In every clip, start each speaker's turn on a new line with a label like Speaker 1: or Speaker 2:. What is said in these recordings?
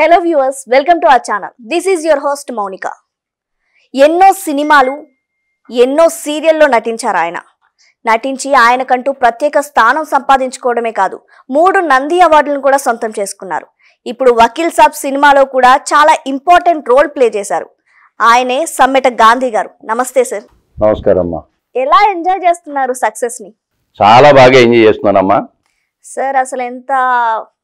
Speaker 1: Hello viewers welcome to our channel this is your host Mounika ఎన్నో సినిమాలు ఎన్నో సీరియల్లో నటించారు ఆయన నటించి ఆయనకంటూ ప్రత్యేక స్థానం సంపాదించుకోవడమే కాదు మూడు నంది అవార్డులను కూడా సొంతం చేసుకున్నారు ఇప్పుడు వకీల్ సాబ్ సినిమాలో కూడా చాలా ఇంపార్టెంట్ రోల్ ప్లే చేశారు ఆయనే సమ్మెట గాంధీ గారు నమస్తే సార్ నమస్కారం ఎలా ఎంజాయ్ చేస్తున్నారు సక్సెస్ ని
Speaker 2: చాలా బాగా ఎంజాయ్ చేస్తున్నానమ్మా
Speaker 1: సార్ అసలు ఎంత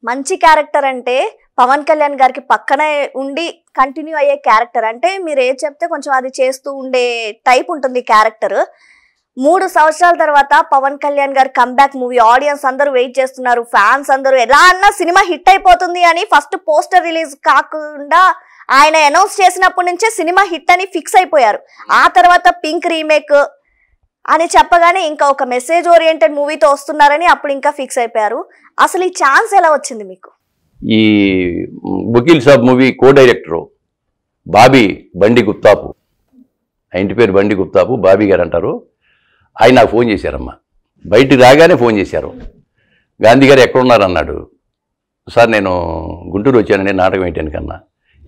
Speaker 1: మంచి క్యారెక్టర్ అంటే పవన్ కళ్యాణ్ గారికి పక్కనే ఉండి కంటిన్యూ అయ్యే క్యారెక్టర్ అంటే మీరు ఏది చెప్తే కొంచెం అది చేస్తూ ఉండే టైప్ ఉంటుంది క్యారెక్టర్ మూడు సంవత్సరాల తర్వాత పవన్ కళ్యాణ్ గారి కంబ్యాక్ మూవీ ఆడియన్స్ అందరూ వెయిట్ చేస్తున్నారు ఫ్యాన్స్ అందరూ ఎలా అన్నా సినిమా హిట్ అయిపోతుంది అని ఫస్ట్ పోస్టర్ రిలీజ్ కాకుండా ఆయన అనౌన్స్ చేసినప్పటి నుంచే సినిమా హిట్ అని ఫిక్స్ అయిపోయారు ఆ తర్వాత పింక్ రీమేక్ అని చెప్పగానే ఇంకా ఒక మెసేజ్ ఓరియంటెడ్ మూవీతో వస్తున్నారని అప్పుడు ఇంకా ఫిక్స్ అయిపోయారు అసలు ఈ ఛాన్స్ ఎలా వచ్చింది మీకు
Speaker 2: ఈ Vakeel Saab movie co director Bobby Bandi గుప్తాపు ఆ ఇంటి పేరు బండి గుప్తాపు బాబీ గారు అంటారు ఆయన నాకు ఫోన్ చేశారమ్మా బయటికి రాగానే ఫోన్ చేశారు గాంధీ గారు ఎక్కడున్నారన్నాడు సార్ నేను గుంటూరు వచ్చాను నేను నాటకం వేయటానికి కన్నా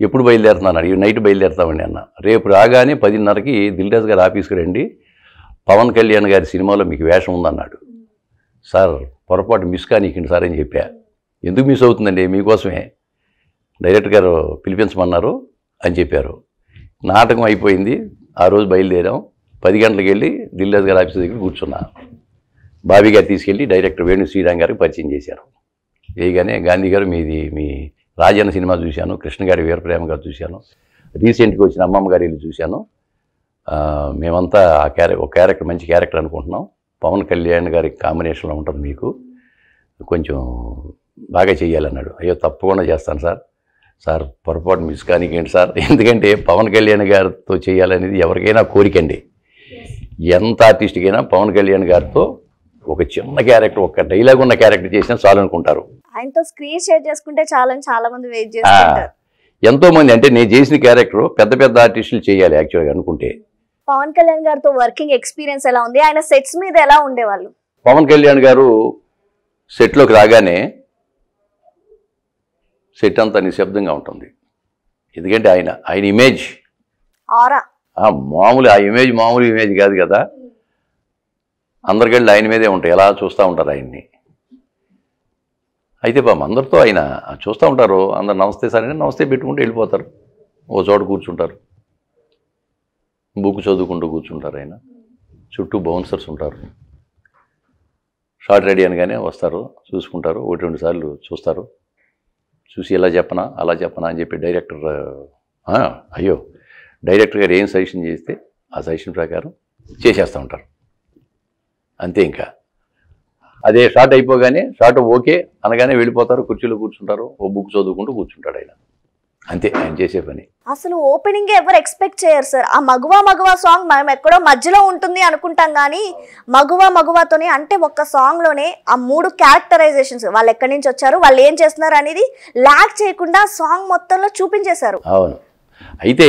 Speaker 2: ఎప్పుడు బయలుదేరుతున్నాను నైట్ బయలుదేరుతామండి అన్న రేపు రాగానే పదిన్నరకి దిల్రాజ్ గారు ఆఫీస్కి రండి పవన్ కళ్యాణ్ గారి సినిమాలో మీకు వేషం ఉందన్నాడు సార్ పొరపాటు మిస్ కానీకండి సార్ అని చెప్పా ఎందుకు మిస్ అవుతుందండి మీకోసమే డైరెక్టర్ గారు పిలిపించమన్నారు అని చెప్పారు నాటకం అయిపోయింది ఆ రోజు బయలుదేరాం పది గంటలకు వెళ్ళి దిల్రాజ్ గారి ఆఫీస్ దగ్గర కూర్చున్నా బాబీ గారు తీసుకెళ్ళి డైరెక్టర్ వేణు శ్రీరామ్ గారికి పరిచయం చేశారు వేయగానే గాంధీ గారు మీది మీ రాజన్న సినిమా చూశాను కృష్ణగారి వీరప్రేమ గారు చూశాను రీసెంట్గా వచ్చిన అమ్మమ్మ గారు వెళ్ళి చూశాను మేమంతా ఆ క్యారె ఒక క్యారెక్టర్ మంచి క్యారెక్టర్ అనుకుంటున్నాం పవన్ కళ్యాణ్ గారి కాంబినేషన్లో ఉంటుంది మీకు కొంచెం బాగా చేయాలన్నాడు అయ్యో తప్పకుండా చేస్తాను సార్ సార్ పొరపాటు మిస్ కానికేంటి సార్ ఎందుకంటే పవన్ కళ్యాణ్ గారితో చేయాలనేది ఎవరికైనా కోరికండి ఎంత ఆర్టిస్ట్కైనా పవన్ కళ్యాణ్ గారితో ఒక చిన్న క్యారెక్టర్ ఒక డైలాగ్ ఉన్న క్యారెక్టర్ చేసినా చాలు అనుకుంటారు
Speaker 1: ఆయనతో స్క్రీన్ షేర్ చేసుకుంటే చాలని చాలా మంది వెయిట్ చేస్తారు
Speaker 2: ఎంతో మంది అంటే నేను చేసిన క్యారెక్టర్ పెద్ద పెద్ద ఆర్టిస్టులు చేయాలి యాక్చువల్గా అనుకుంటే
Speaker 1: పవన్ కళ్యాణ్ గారితో వర్కింగ్ ఎక్స్పీరియన్స్ ఎలా ఉంది ఆయన సెట్స్ మీద ఎలా ఉండేవాళ్ళు
Speaker 2: పవన్ కళ్యాణ్ గారు సెట్లోకి రాగానే సెట్ అంతా నిశ్శబ్దంగా ఉంటుంది ఎందుకంటే ఆయన ఆయన ఇమేజ్ మామూలు ఆ ఇమేజ్ మామూలు ఇమేజ్ కాదు కదా అందరికెళ్ళి ఆయన మీదే ఉంటాయి ఎలా చూస్తూ ఉంటారు ఆయన్ని అయితే పాపం అందరితో ఆయన చూస్తూ ఉంటారు అందరు నమస్తే సరే నమస్తే పెట్టుకుంటూ వెళ్ళిపోతారు ఓ చోట కూర్చుంటారు బుక్ చదువుకుంటూ కూర్చుంటారు ఆయన చుట్టూ బౌన్సర్స్ ఉంటారు షార్ట్ రెడీ అనగానే వస్తారు చూసుకుంటారు ఒకటి రెండు సార్లు చూస్తారు చూసి ఎలా చెప్పనా అలా చెప్పనా అని చెప్పి డైరెక్టర్ అయ్యో డైరెక్టర్ గారు ఏం సజెషన్ చేస్తే ఆ సజెషన్ ప్రకారం చేసేస్తూ ఉంటారు అంతే ఇంకా అదే షార్ట్ అయిపోగానే షార్ట్ ఓకే అనగానే వెళ్ళిపోతారు కుర్చీలో కూర్చుంటారు ఓ బుక్ చదువుకుంటూ కూర్చుంటాడు ఆయన అంతే ఆయన చేసే పని
Speaker 1: అసలు ఓపెనింగ్ ఎవరు ఎక్స్పెక్ట్ చేయరు సార్ ఆ మగువా మగువా సాంగ్ మనం ఎక్కడో మధ్యలో ఉంటుంది అనుకుంటాం కానీ మగువా మగువాతోనే అంటే ఒక్క సాంగ్లోనే ఆ మూడు క్యారెక్టరైజేషన్స్ వాళ్ళు ఎక్కడి నుంచి వచ్చారు వాళ్ళు ఏం చేస్తున్నారు అనేది ల్యాక్ చేయకుండా సాంగ్ మొత్తంలో చూపించేశారు
Speaker 2: అవును అయితే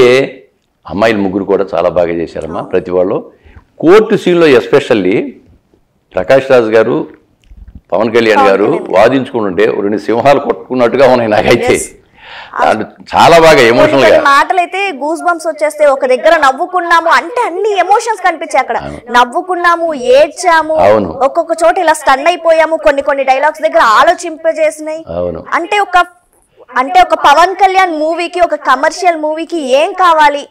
Speaker 2: అమ్మాయిలు ముగ్గురు కూడా చాలా బాగా చేశారమ్మా ప్రతి వాళ్ళు కోర్టు సీన్లో ఎస్పెషల్లీ ప్రకాష్ రాజ్ గారు పవన్ కళ్యాణ్ గారు వాదించుకుంటుంటే రెండు సింహాలు కొట్టుకున్నట్టుగా ఉన్నాయి నాకైతే చాలా బాగా ఎమోషనల్ గా
Speaker 1: అయితే గూస్ బంప్స్ వచ్చేస్తే ఒక దగ్గర నవ్వుకున్నాము అంటే అన్ని ఎమోషన్స్ కనిపించాయి అక్కడ నవ్వుకున్నాము ఏడ్చాము ఒక్కొక్క చోట ఇలా స్టన్ అయిపోయాము కొన్ని కొన్ని డైలాగ్స్ దగ్గర ఆలోచింపజేసినాయి అంటే ఒక అంటే ఒక పవన్ కళ్యాణ్ మూవీకి ఒక కమర్షియల్ మూవీకి ఏం కావాలి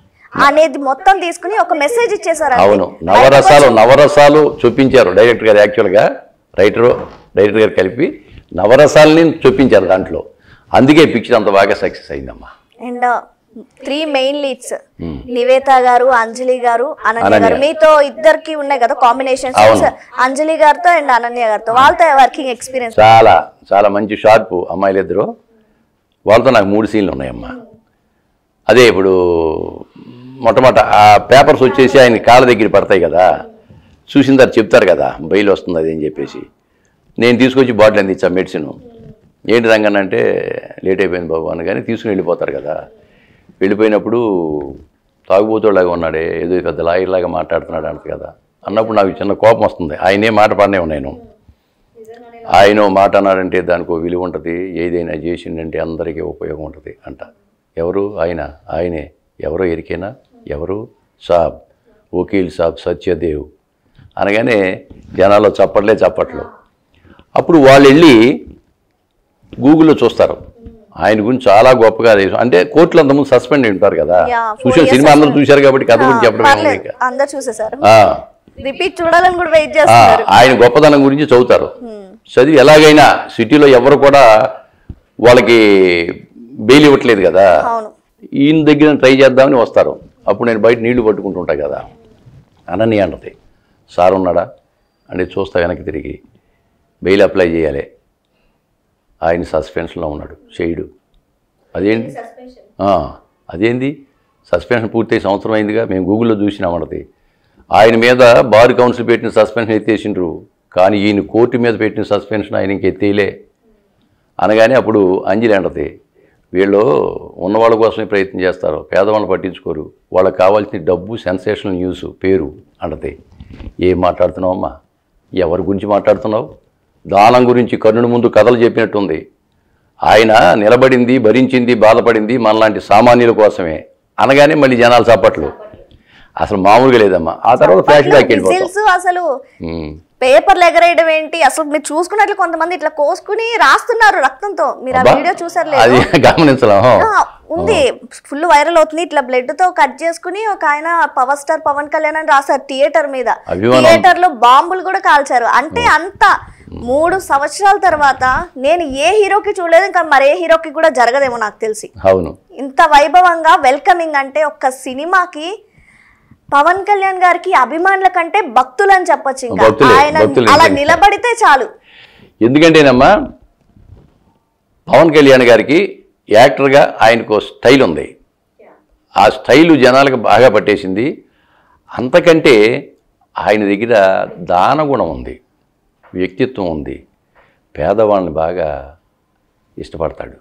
Speaker 1: అనేది మొత్తం తీసుకుని ఒక మెసేజ్ ఇచ్చేసారు అవును నవరసాలు
Speaker 2: నవరసాలు చూపించారు డైరెక్టర్ గారు యాక్చువల్గా రైటరు డైరెక్టర్ గారు కలిపి నవరసాలని చూపించారు దాంట్లో అందుకే పిక్చర్ అంత బాగా సక్సెస్ అయిందమ్మా
Speaker 1: and three main leads hmm. Niveda గారు అంజలి గారు అనన్య గారు మీతో ఇద్దరికి ఉన్నాయి కదా కాంబినేషన్ అంజలి గారితో అండ్ అనన్య గారితో hmm. వాళ్ళతో వర్కింగ్ ఎక్స్పీరియన్స్ చాలా
Speaker 2: చాలా మంచి షార్ప్ అమ్మాయిలు ఇద్దరు వాళ్ళతో నాకు మూడు సీన్లు ఉన్నాయమ్మా అదే ఇప్పుడు మొట్టమొదట ఆ పేపర్స్ వచ్చేసి ఆయన కాళ్ళ దగ్గర పడతాయి కదా చూసిన తర్వాత చెప్తారు కదా బయలు వస్తుంది అని చెప్పేసి నేను తీసుకొచ్చి బాటిల్ అందించా మెడిసిన్ ఏంటి రంగన్న అంటే లేట్ అయిపోయింది బాబు అని కానీ తీసుకుని వెళ్ళిపోతారు కదా వెళ్ళిపోయినప్పుడు తాగుబోతులాగా ఉన్నాడే ఏదో పెద్ద లాగా మాట్లాడుతున్నాడు అంట కదా అన్నప్పుడు నాకు చిన్న కోపం వస్తుంది ఆయనే మాట పడినే నేను ఆయన మాట అన్నాడంటే దానికి విలువ ఉంటుంది ఏదైనా చేసిండంటే అందరికీ ఉపయోగం ఉంటుంది అంట ఎవరు ఆయన ఆయనే ఎవరు ఎరికైనా ఎవరు సాబ్ వకీల్ సాబ్ సత్యదేవ్ అనగానే జనాల్లో చప్పట్లే చప్పట్లు అప్పుడు వాళ్ళు వెళ్ళి గూగుల్లో చూస్తారు ఆయన గురించి చాలా గొప్పగా అంటే కోర్టులు అంతకుముందు సస్పెండ్ అయి ఉంటారు కదా చూసిన సినిమా అందరూ చూశారు కాబట్టి కథ గురించి చెప్పడం ఆయన గొప్పతనం గురించి చదువుతారు చదివి ఎలాగైనా సిటీలో ఎవరు కూడా వాళ్ళకి బెయిల్ ఇవ్వట్లేదు కదా ఈయన దగ్గర ట్రై చేద్దామని వస్తారు అప్పుడు నేను బయట నీళ్లు పట్టుకుంటుంటా కదా అనని అంటది సార్ ఉన్నాడా అంటే చూస్తా వెనక్కి తిరిగి బెయిల్ అప్లై చేయాలి ఆయన సస్పెన్షన్లో ఉన్నాడు షేయుడు అదేంటి అదేంది సస్పెన్షన్ పూర్తయి సంవత్సరం అయిందిగా మేము గూగుల్లో చూసినామన్నది ఆయన మీద బార్ కౌన్సిల్ పెట్టిన సస్పెన్షన్ ఎత్తేసిండ్రు కానీ ఈయన కోర్టు మీద పెట్టిన సస్పెన్షన్ ఆయన ఇంకెత్తేయలే అనగానే అప్పుడు అంజలి అంటది వీళ్ళు ఉన్నవాళ్ళ కోసమే ప్రయత్నం చేస్తారు పేదవాళ్ళు పట్టించుకోరు వాళ్ళకి కావాల్సిన డబ్బు సెన్సేషనల్ న్యూస్ పేరు అంటది ఏం మాట్లాడుతున్నావమ్మా ఎవరి గురించి మాట్లాడుతున్నావు దానం గురించి కర్ణుడి ముందు కథలు చెప్పినట్టుంది ఆయన నిలబడింది భరించింది బాధపడింది మనలాంటి సామాన్యుల కోసమే అనగానే మళ్ళీ జనాలు చప్పట్లు అసలు మామూలుగా లేదమ్మా ఆ తర్వాత ఫ్యాషన్ తెలుసు
Speaker 1: అసలు పేపర్లు ఎగరేయడం ఏంటి అసలు మీరు చూసుకున్నట్లు కొంతమంది ఇట్లా కోసుకుని రాస్తున్నారు రక్తంతో మీరు ఆ వీడియో చూసారు
Speaker 2: గమనించలేము
Speaker 1: ఉంది ఫుల్ వైరల్ అవుతుంది ఇట్లా బ్లడ్ తో కట్ చేసుకుని ఒక ఆయన పవర్ స్టార్ పవన్ కళ్యాణ్ అని రాశారు థియేటర్ మీద థియేటర్ లో బాంబులు కూడా కాల్చారు అంటే అంత మూడు సంవత్సరాల తర్వాత నేను ఏ హీరోకి చూడలేదు ఇంకా మరే హీరోకి కూడా జరగదేమో నాకు తెలిసి అవును ఇంత వైభవంగా వెల్కమింగ్ అంటే ఒక్క సినిమాకి పవన్ కళ్యాణ్ గారికి అభిమానుల కంటే భక్తులు అని చెప్పొచ్చు ఇంకా ఆయన అలా నిలబడితే చాలు
Speaker 2: ఎందుకంటేనమ్మా పవన్ కళ్యాణ్ గారికి యాక్టర్గా ఆయనకు స్టైల్ ఉంది ఆ స్టైలు జనాలకు బాగా పట్టేసింది అంతకంటే ఆయన దగ్గర దానగుణం ఉంది వ్యక్తిత్వం ఉంది పేదవాళ్ళని బాగా ఇష్టపడతాడు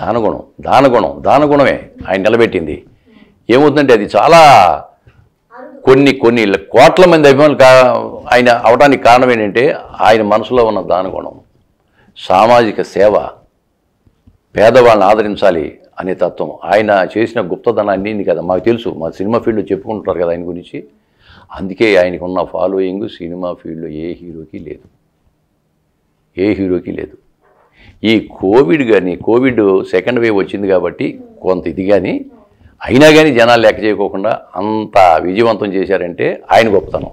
Speaker 2: దానగుణం దానగుణం దానగుణమే ఆయన నిలబెట్టింది ఏమవుతుందంటే అది చాలా కొన్ని కొన్ని కోట్ల మంది అభిమానులు కా ఆయన అవడానికి కారణం ఏంటంటే ఆయన మనసులో ఉన్న దానగుణం సామాజిక సేవ పేదవాళ్ళని ఆదరించాలి అనే తత్వం ఆయన చేసిన గుప్తధనాన్ని కదా మాకు తెలుసు మా సినిమా ఫీల్డ్ చెప్పుకుంటారు కదా ఆయన గురించి అందుకే ఆయనకు ఉన్న ఫాలోయింగ్ సినిమా ఫీల్డ్లో ఏ హీరోకి లేదు ఏ హీరోకి లేదు ఈ కోవిడ్ కానీ కోవిడ్ సెకండ్ వేవ్ వచ్చింది కాబట్టి కొంత ఇది కానీ అయినా కానీ జనాలు లెక్క చేయకోకుండా అంత విజయవంతం చేశారంటే ఆయన గొప్పతనం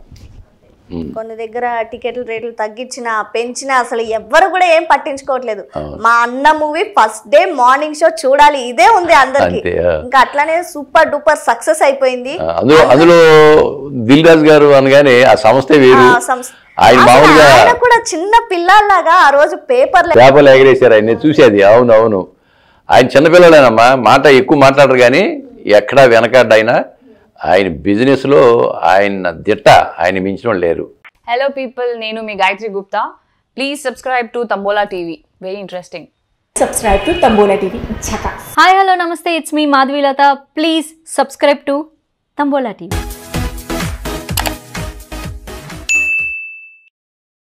Speaker 1: కొన్ని దగ్గర టికెట్ల రేట్లు తగ్గించినా పెంచినా అసలు ఎవ్వరు కూడా ఏం పట్టించుకోవట్లేదు మా అన్న movie first day morning show చూడాలి ఇదే ఉంది అందరికి ఇంకా అట్లానే సూపర్ డూపర్ సక్సెస్ అయిపోయింది
Speaker 2: అందులో దిల్ రాజ్ గారు అనగానే ఆ సంస్థ
Speaker 1: కూడా చిన్న పిల్లల్లాగా ఆ రోజు పేపర్లు
Speaker 2: ఎగిరేసారు ఆయన చూసేది అవును అవును ఆయన చిన్నపిల్లలేనమ్మా మాట ఎక్కువ మాట్లాడరు కానీ ఎక్కడా వెనకాడ్డాయినా ఆయన బిజినెస్లో ఆయన దిట్ట ఆయన మించిన లేరు
Speaker 1: హలో పీపుల్ నేను మీ Gayathri Gupta please subscribe to Tambola TV very interesting
Speaker 2: subscribe to Tambola TV
Speaker 1: hi hello నమస్తే it's me Madhavilatha please subscribe to Tambola TV